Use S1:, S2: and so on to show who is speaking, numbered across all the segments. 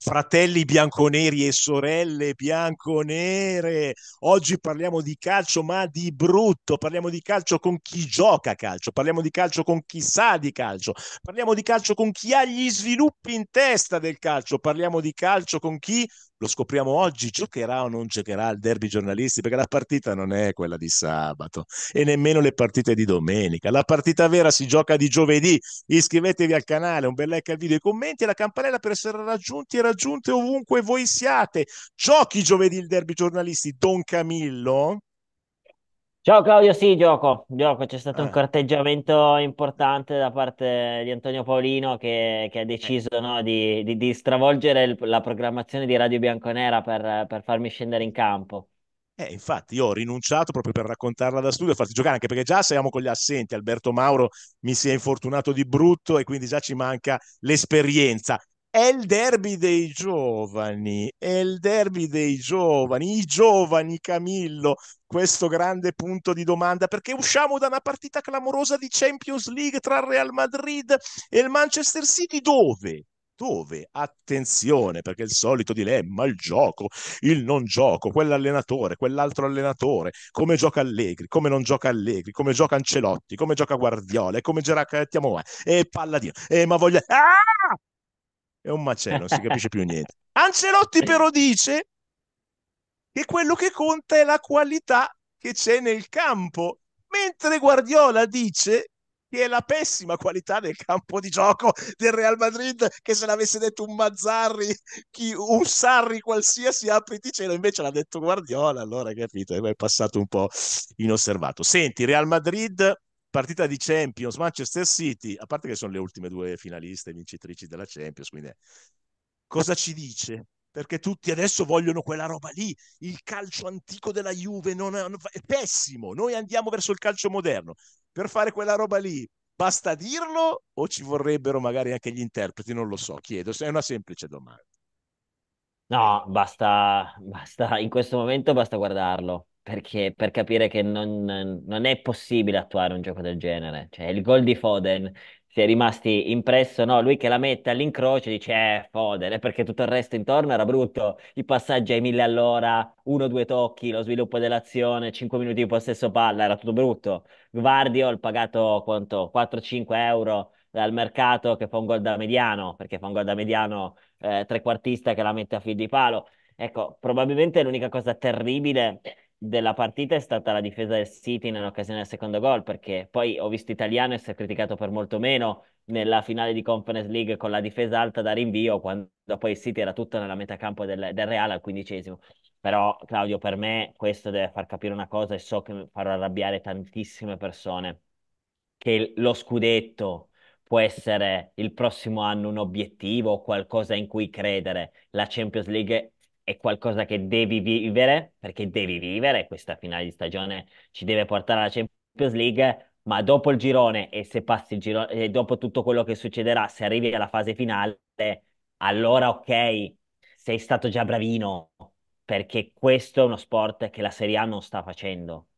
S1: fratelli bianconeri e sorelle bianconere. Oggi parliamo di calcio, ma di brutto. Parliamo di calcio con chi gioca a calcio, parliamo di calcio con chi sa di calcio, parliamo di calcio con chi ha gli sviluppi in testa del calcio, parliamo di calcio con chi lo scopriamo oggi, giocherà o non giocherà il derby giornalisti, perché la partita non è quella di sabato e nemmeno le partite di domenica. La partita vera si gioca di giovedì. Iscrivetevi al canale, un bel like al video i commenti e la campanella per essere raggiunti e raggiunte ovunque voi siate. Giochi giovedì il derby giornalisti, Don Camillo.
S2: Ciao Claudio, sì, gioco, gioco, c'è stato un Eh, corteggiamento importante da parte di Antonio Paolino che, che ha eh. deciso, no, di, di- di stravolgere il- la programmazione di Radio Bianconera per, per farmi scendere in campo.
S1: eh, infatti io ho rinunciato proprio per raccontarla da studio e farti giocare, anche perché già siamo con gli assenti, Alberto Mauro mi si è infortunato di brutto e quindi già ci manca l'esperienza è il derby dei giovani, è il derby dei giovani, i giovani Camillo, questo grande punto di domanda, perché usciamo da una partita clamorosa di Champions League tra il Real Madrid e il Manchester City dove? Dove? Attenzione, perché il solito dilemma, il gioco, il non gioco, quell'allenatore, quell'altro allenatore, come gioca Allegri, come non gioca Allegri, come gioca Ancelotti, come gioca Guardiola, come gioca eh, Tiamoa, e eh, Palladino, e eh, ma voglio... Ah! è un macello, non si capisce più niente. Ancelotti però dice che quello che conta è la qualità che c'è nel campo, mentre Guardiola dice che è la pessima qualità del campo di gioco del Real Madrid che se l'avesse detto un Mazzarri chi, un Sarri qualsiasi apriti cielo invece l'ha detto Guardiola allora capito eh, è passato un po' inosservato senti Real Madrid partita di Champions, Manchester City, a parte che sono le ultime due finaliste vincitrici della Champions, quindi cosa ci dice? Perché tutti adesso vogliono quella roba lì, il calcio antico della Juve non è, è pessimo, noi andiamo verso il calcio moderno. Per fare quella roba lì basta dirlo o ci vorrebbero magari anche gli interpreti? Non lo so, chiedo, è una semplice domanda.
S2: No, basta, basta, in questo momento basta guardarlo perché, per capire che non, non è possibile attuare un gioco del genere. Cioè, il gol di Foden si è rimasti impresso, no? Lui che la mette all'incrocio dice, eh, Foden, perché tutto il resto intorno era brutto, i passaggi ai mille all'ora, uno, due tocchi, lo sviluppo dell'azione, 5 minuti di possesso palla, era tutto brutto. Guardiol pagato quanto? 4-5 euro dal mercato che fa un gol da mediano, perché fa un gol da mediano eh, trequartista che la mette a fil di palo. Ecco, probabilmente l'unica cosa terribile della partita è stata la difesa del City nell'occasione del secondo gol, perché poi ho visto Italiano essere criticato per molto meno nella finale di Conference League con la difesa alta da rinvio, quando poi il City era tutto nella metà campo del, del Real al quindicesimo. Però Claudio, per me questo deve far capire una cosa e so che farò arrabbiare tantissime persone, che lo scudetto può essere il prossimo anno un obiettivo o qualcosa in cui credere. La Champions League è qualcosa che devi vivere, perché devi vivere, questa finale di stagione ci deve portare alla Champions League, ma dopo il girone e se passi il girone, e dopo tutto quello che succederà, se arrivi alla fase finale, allora ok, sei stato già bravino, perché questo è uno sport che la Serie A non sta facendo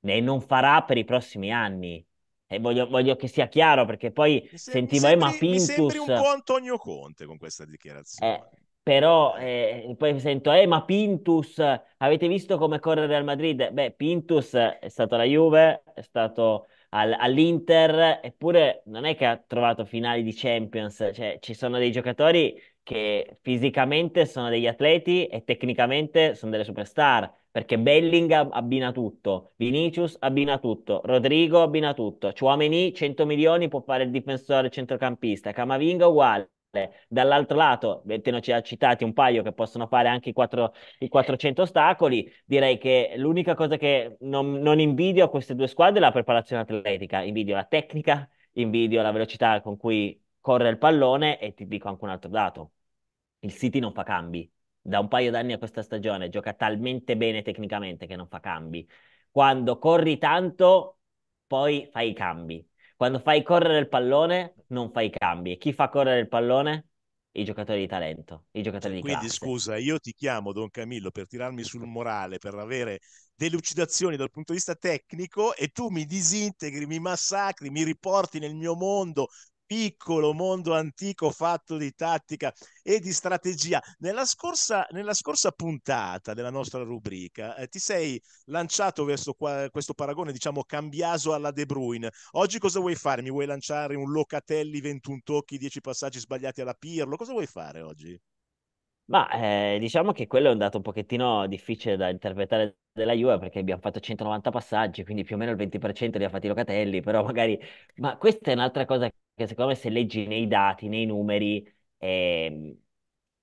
S2: e non farà per i prossimi anni. E voglio, voglio che sia chiaro perché poi se, sentivo Emma eh, Pintus. Mi sembri un po'
S1: Antonio Conte con questa eh, dichiarazione. Eh,
S2: però eh, poi sento, eh, ma Pintus, avete visto come corre il Real Madrid? Beh, Pintus è stato alla Juve, è stato al, all'Inter, eppure non è che ha trovato finali di Champions, cioè ci sono dei giocatori che fisicamente sono degli atleti e tecnicamente sono delle superstar, perché Bellingham abbina tutto, Vinicius abbina tutto, Rodrigo abbina tutto, Chouameni 100 milioni può fare il difensore centrocampista, Camavinga uguale. Dall'altro lato, te ne ha citati un paio che possono fare anche i, 4, i 400 ostacoli. Direi che l'unica cosa che non, non invidio a queste due squadre è la preparazione atletica. Invidio la tecnica, invidio la velocità con cui corre il pallone e ti dico anche un altro dato. Il City non fa cambi. Da un paio d'anni a questa stagione gioca talmente bene tecnicamente che non fa cambi. Quando corri tanto, poi fai i cambi. Quando fai correre il pallone, non fai cambi. Chi fa correre il pallone? I giocatori di talento, i
S1: giocatori cioè, di Quindi, scusa, io ti chiamo Don Camillo per tirarmi sul morale, per avere delucidazioni dal punto di vista tecnico e tu mi disintegri, mi massacri, mi riporti nel mio mondo, piccolo mondo antico fatto di tattica e di strategia. Nella scorsa, nella scorsa puntata della nostra rubrica eh, ti sei lanciato verso qua, questo paragone, diciamo, cambiaso alla De Bruyne. Oggi cosa vuoi fare? Mi vuoi lanciare un Locatelli 21 tocchi, 10 passaggi sbagliati alla Pirlo? Cosa vuoi fare oggi?
S2: Ma eh, diciamo che quello è un dato un pochettino difficile da interpretare della Juve perché abbiamo fatto 190 passaggi, quindi più o meno il 20% li ha fatti Locatelli, però magari... Ma questa è un'altra cosa che secondo me se leggi nei dati, nei numeri, eh,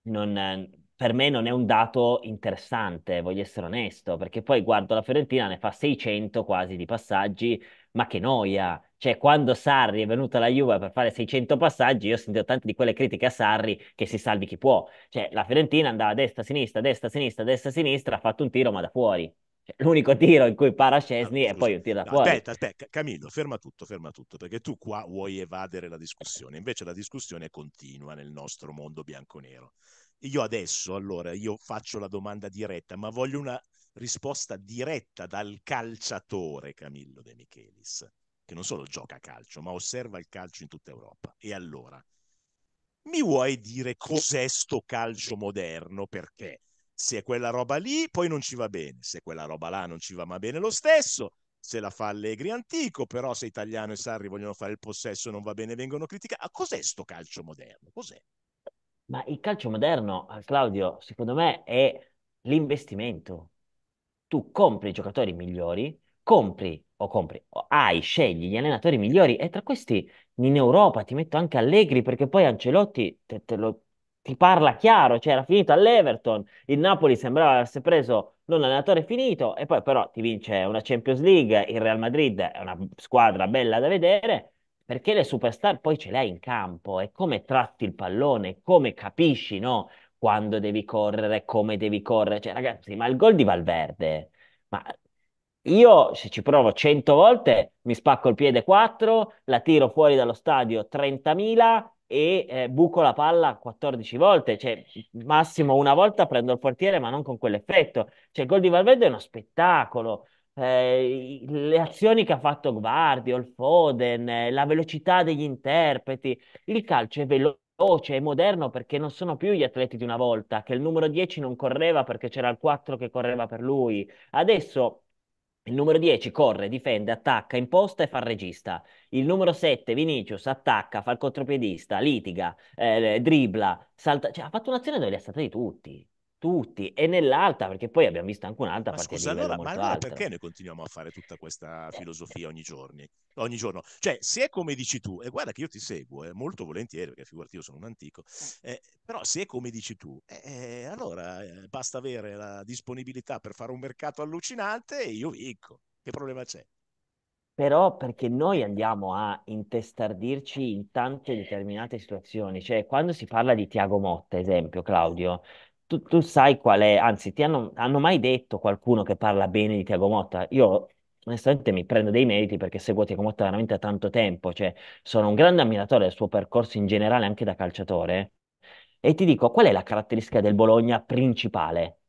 S2: non- per me non è un dato interessante, voglio essere onesto, perché poi guardo la Fiorentina, ne fa 600 quasi di passaggi, ma che noia! Cioè, quando Sarri è venuto alla Juve per fare 600 passaggi, io ho sentito tante di quelle critiche a Sarri che si salvi chi può. Cioè, la Fiorentina andava a destra, a sinistra, a destra, a sinistra, a destra, a sinistra, ha fatto un tiro ma da fuori l'unico tiro in cui para Scesni ah, e poi un tiro da no, fuori. Aspetta,
S1: aspetta, Camillo, ferma tutto, ferma tutto, perché tu qua vuoi evadere la discussione, invece la discussione continua nel nostro mondo bianco-nero. Io adesso, allora, io faccio la domanda diretta, ma voglio una risposta diretta dal calciatore Camillo De Michelis, che non solo gioca a calcio, ma osserva il calcio in tutta Europa. E allora, mi vuoi dire cos'è sto calcio moderno? Perché se quella roba lì poi non ci va bene, se quella roba là non ci va ma bene lo stesso, se la fa Allegri antico, però se Italiano e Sarri vogliono fare il possesso non va bene, vengono criticati. Ah, cos'è sto calcio moderno? Cos'è? Ma il calcio moderno,
S2: eh, Claudio, secondo me è l'investimento. Tu compri i giocatori migliori, compri o compri, o hai, scegli gli allenatori migliori e tra questi in Europa ti metto anche Allegri perché poi Ancelotti te, te lo ti parla chiaro, cioè era finito all'Everton, il Napoli sembrava avesse preso non allenatore finito e poi però ti vince una Champions League, il Real Madrid è una squadra bella da vedere perché le superstar poi ce le hai in campo e come tratti il pallone, come capisci, no? Quando devi correre, come devi correre, cioè ragazzi, ma il gol di Valverde, ma io se ci provo 100 volte mi spacco il piede 4, la tiro fuori dallo stadio 30.000 e eh, buco la palla 14 volte, cioè massimo una volta prendo il portiere, ma non con quell'effetto. Cioè, il gol di Valverde è uno spettacolo. Eh, le azioni che ha fatto Guardiol, Foden, eh, la velocità degli interpreti, il calcio è veloce veloce, è moderno perché non sono più gli atleti di una volta, che il numero 10 non correva perché c'era il 4 che correva per lui. Adesso il numero 10 corre, difende, attacca, imposta e fa il regista. Il numero 7 Vinicius attacca, fa il contropiedista, litiga, eh, dribla, salta. Cioè, ha fatto un'azione dove li ha saltati tutti tutti e nell'alta, perché poi abbiamo visto anche un'altra parte scusa, allora, ma allora alto. perché
S1: noi continuiamo a fare tutta questa eh, eh. filosofia ogni giorno? Ogni giorno? Cioè, se è come dici tu, e guarda che io ti seguo eh, molto volentieri, perché figurati io sono un antico, eh, eh però se è come dici tu, eh, allora basta avere la disponibilità per fare un mercato allucinante e io vinco. Che problema c'è?
S2: però perché noi andiamo a intestardirci in tante determinate situazioni, cioè quando si parla di Tiago Motta, esempio Claudio, tu, tu sai qual è, anzi, ti hanno, hanno mai detto qualcuno che parla bene di Tiago Motta? Io onestamente mi prendo dei meriti perché seguo Tiago Motta veramente da tanto tempo, cioè sono un grande ammiratore del suo percorso in generale anche da calciatore e ti dico qual è la caratteristica del Bologna principale?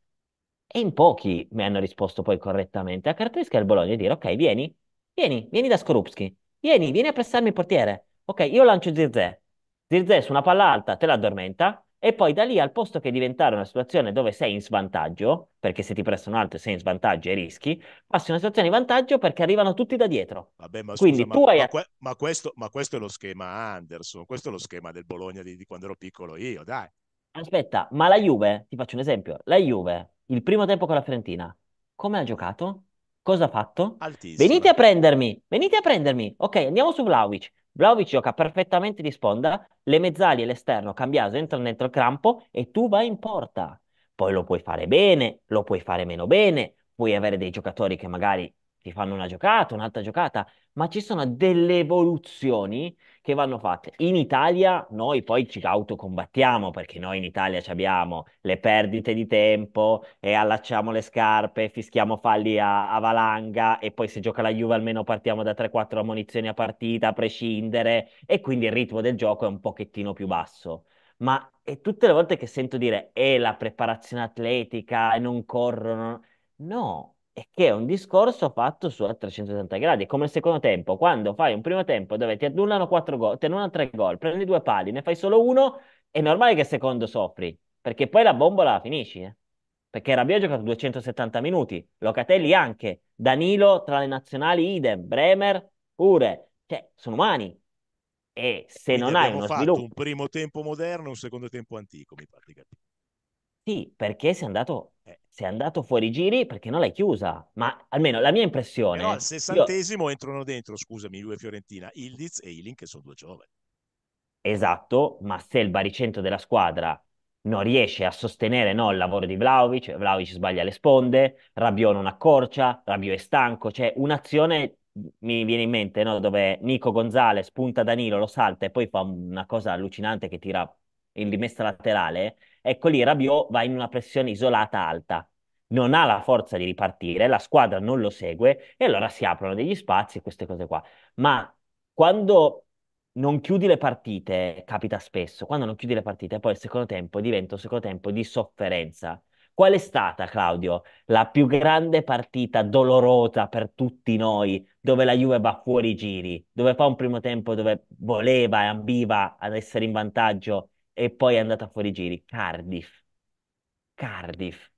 S2: E in pochi mi hanno risposto poi correttamente. La caratteristica del Bologna è dire ok, vieni, vieni, vieni da Skorupski, vieni, vieni a pressarmi il portiere. Ok, io lancio Zirzè, Zirzè su una palla alta te l'addormenta, e poi da lì, al posto che diventare una situazione dove sei in svantaggio, perché se ti prestano altri sei in svantaggio e rischi, passi in una situazione di vantaggio perché arrivano tutti da dietro.
S1: Vabbè, ma Quindi scusa, tu ma, hai... que- ma, questo, ma, questo, è lo schema Anderson, questo è lo schema del Bologna di, di quando ero piccolo io, dai. Aspetta, ma la
S2: Juve, ti faccio un esempio, la Juve, il primo tempo con la Fiorentina, come ha giocato? Cosa ha fatto? Altissimo. Venite a prendermi, venite a prendermi. Ok, andiamo su Vlaovic. Vlaovic gioca perfettamente di sponda, le mezzali e l'esterno Cambiaso entrano dentro il campo e tu vai in porta. Poi lo puoi fare bene, lo puoi fare meno bene, puoi avere dei giocatori che magari ti fanno una giocata, un'altra giocata, ma ci sono delle evoluzioni che vanno fatte. In Italia noi poi ci autocombattiamo perché noi in Italia abbiamo le perdite di tempo e allacciamo le scarpe, fischiamo falli a, a valanga e poi se gioca la Juve almeno partiamo da 3-4 ammonizioni a partita a prescindere e quindi il ritmo del gioco è un pochettino più basso. Ma tutte le volte che sento dire è eh, la preparazione atletica e non corrono, no, e che è un discorso fatto su a 360 gradi, come il secondo tempo, quando fai un primo tempo dove ti annullano quattro gol, ti annullano tre gol, prendi due pali, ne fai solo uno, è normale che il secondo soffri, perché poi la bombola la finisci, eh? perché Rabiot ha giocato 270 minuti, Locatelli anche, Danilo tra le nazionali idem, Bremer pure, cioè sono umani.
S1: E se Quindi non hai uno fatto sviluppo... un primo tempo moderno e un secondo tempo antico, mi pare di capire.
S2: Sì, perché sei andato, eh, sei andato fuori giri perché non l'hai chiusa, ma almeno la mia impressione... Però al sessantesimo
S1: io... entrano dentro, scusami, due Fiorentina, Ildiz e Ilin che sono due giovani.
S2: Esatto, ma se il baricentro della squadra non riesce a sostenere no, il lavoro di Vlaovic, Vlaovic sbaglia le sponde, Rabiot non accorcia, Rabiot è stanco, cioè un'azione mi viene in mente no, dove Nico Gonzalez punta Danilo, lo salta e poi fa una cosa allucinante che tira in rimessa laterale, ecco lì Rabiot va in una pressione isolata alta, non ha la forza di ripartire, la squadra non lo segue e allora si aprono degli spazi e queste cose qua. Ma quando non chiudi le partite, capita spesso, quando non chiudi le partite, poi il secondo tempo diventa un secondo tempo di sofferenza. Qual è stata, Claudio, la più grande partita dolorosa per tutti noi, dove la Juve va fuori giri, dove fa un primo tempo dove voleva e ambiva ad essere in vantaggio e poi è andata fuori giri. Cardiff. Cardiff.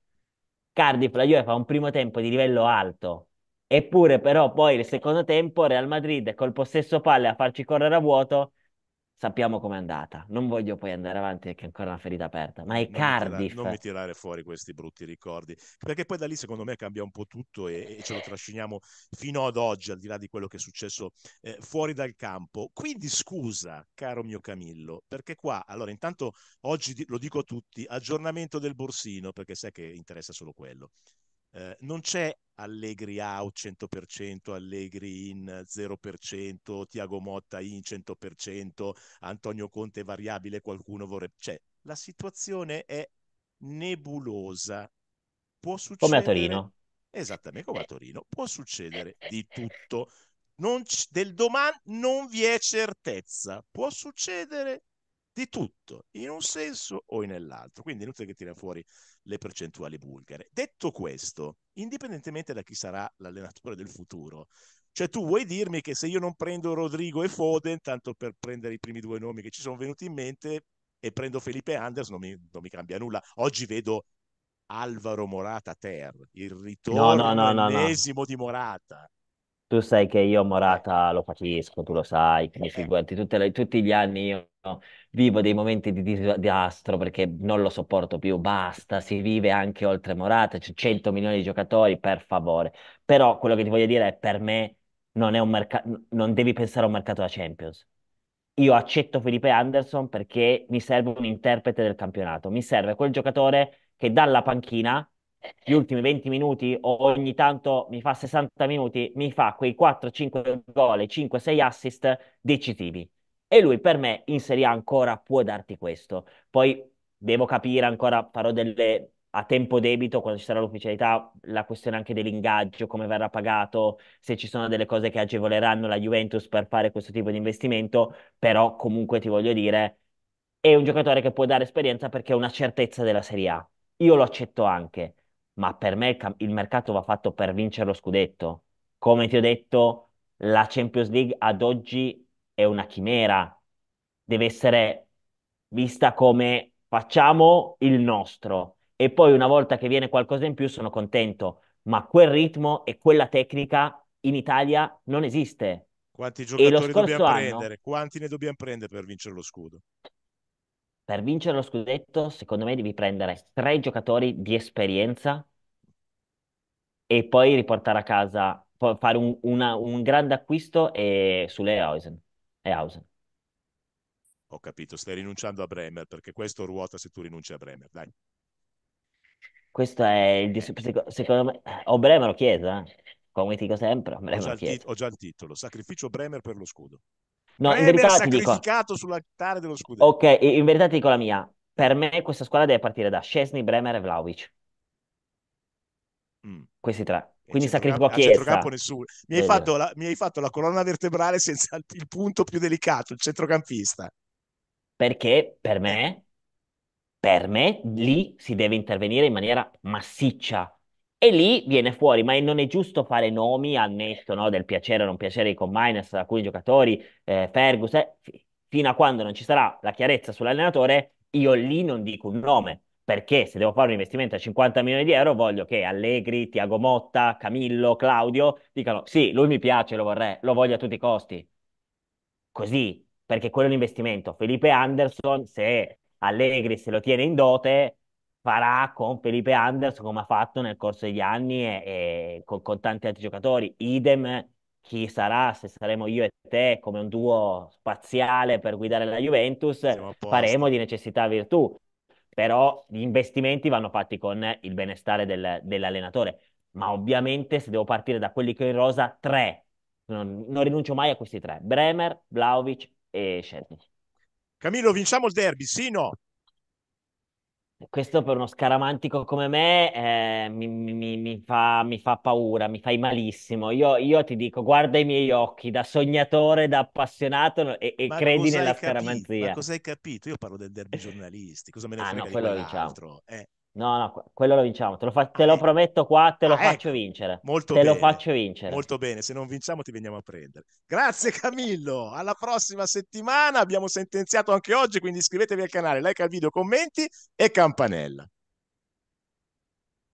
S2: Cardiff, la Juve fa un primo tempo di livello alto, eppure però poi il secondo tempo Real Madrid col possesso palle a farci correre a vuoto sappiamo com'è andata. Non voglio poi andare avanti perché è ancora una ferita aperta, ma è non Cardiff. Mi tira, non mi
S1: tirare fuori questi brutti ricordi, perché poi da lì secondo me cambia un po' tutto e, e ce lo trasciniamo fino ad oggi, al di là di quello che è successo eh, fuori dal campo. Quindi scusa, caro mio Camillo, perché qua, allora intanto oggi lo dico a tutti, aggiornamento del borsino, perché sai che interessa solo quello. Eh, non c'è Allegri out 100%, Allegri in 0%, Tiago Motta in 100%, Antonio Conte variabile, qualcuno vorrebbe... Cioè, la situazione è nebulosa. Può succedere... Come a Torino. Esattamente come a Torino. Può succedere di tutto. C- del domani non vi è certezza. Può succedere di tutto, in un senso o nell'altro. Quindi è inutile che tira fuori le percentuali bulgare. Detto questo, indipendentemente da chi sarà l'allenatore del futuro, cioè tu vuoi dirmi che se io non prendo Rodrigo e Foden, tanto per prendere i primi due nomi che ci sono venuti in mente, e prendo Felipe Anders, non mi, non mi cambia nulla. Oggi vedo Alvaro Morata Ter, il ritorno no, no, no, no di Morata.
S2: Tu sai che io Morata lo patisco, tu lo sai, quindi eh. figurati, tutte le- tutti gli anni io vivo dei momenti di disastro perché non lo sopporto più, basta, si vive anche oltre Morata, c'è 100 milioni di giocatori, per favore. Però quello che ti voglio dire è per me non è un mercato, non devi pensare a un mercato da Champions. Io accetto Felipe Anderson perché mi serve un interprete del campionato, mi serve quel giocatore che dalla panchina gli ultimi 20 minuti o ogni tanto mi fa 60 minuti, mi fa quei 4-5 gol, 5-6 assist decisivi. E lui per me in Serie A ancora può darti questo. Poi devo capire ancora, farò delle a tempo debito, quando ci sarà l'ufficialità, la questione anche dell'ingaggio, come verrà pagato, se ci sono delle cose che agevoleranno la Juventus per fare questo tipo di investimento, però comunque ti voglio dire, è un giocatore che può dare esperienza perché è una certezza della Serie A. Io lo accetto anche ma per me il mercato va fatto per vincere lo scudetto. Come ti ho detto, la Champions League ad oggi è una chimera, deve essere vista come facciamo il nostro e poi una volta che viene qualcosa in più sono contento, ma quel ritmo e quella tecnica in Italia non esiste. Quanti giocatori dobbiamo anno, prendere?
S1: Quanti ne dobbiamo prendere per vincere lo scudo?
S2: Per vincere lo scudetto, secondo me devi prendere tre giocatori di esperienza e poi riportare a casa, fare un, una- un grande acquisto e sulle Hausen. E Ho
S1: capito, stai rinunciando a Bremer perché questo ruota se tu rinunci a Bremer, dai.
S2: Questo è il dis- secondo me. O Bremer o Chiesa, eh. come ti dico sempre, Ho Bremer già il, ti- Chiesa.
S1: ho già il titolo, sacrificio Bremer per lo scudo. No, in Bremer verità ti dico, sacrificato sull'altare dello scudetto. ok,
S2: in verità ti dico la mia. Per me questa squadra deve partire da Szczęsny,
S1: Bremer e Vlahovic. Mm. Questi tre. Quindi sacrifico a Chiesa. nessuno. Mi hai, fatto la, mi hai fatto la colonna vertebrale senza il punto più delicato, il centrocampista.
S2: Perché per me, eh. per me, lì si deve intervenire in maniera massiccia. E lì viene fuori, ma non è giusto fare nomi al netto no, del piacere o non piacere di Combiners, alcuni giocatori, eh, Fergus, eh, f- fino a quando non ci sarà la chiarezza sull'allenatore, io lì non dico un nome perché se devo fare un investimento a 50 milioni di euro voglio che Allegri, Tiago Motta, Camillo, Claudio dicano sì, lui mi piace, lo vorrei, lo voglio a tutti i costi. Così, perché quello è un investimento. Felipe Anderson, se Allegri se lo tiene in dote, farà con Felipe Anderson come ha fatto nel corso degli anni e, e con, con tanti altri giocatori. Idem chi sarà, se saremo io e te come un duo spaziale per guidare la Juventus, faremo di necessità virtù però gli investimenti vanno fatti con il benestare del, dell'allenatore. Ma ovviamente se devo partire da quelli che ho in rosa, tre. Non, non rinuncio mai a questi tre. Bremer, Vlaovic e
S1: Scelni. Camillo, vinciamo il derby, sì o no?
S2: Questo per uno scaramantico come me eh, mi, mi- mi fa, mi fa paura, mi fai malissimo. Io, io ti dico, guarda i miei occhi da sognatore, da appassionato e, e Ma credi cosa hai nella capito? Ma scaramanzia. cosa
S1: hai capito? Io parlo del derby giornalisti, cosa me ne Ah, frega no, di quello diciamo. quell'altro? Eh.
S2: No, no, quello lo vinciamo. Te lo, fa- te lo ecco. prometto qua, te lo ah, eh. faccio ecco. vincere. Molto te bene. lo faccio vincere. Molto
S1: bene, se non vinciamo ti veniamo a prendere. Grazie Camillo, alla prossima settimana. Abbiamo sentenziato anche oggi, quindi iscrivetevi al canale, like al video, commenti e campanella.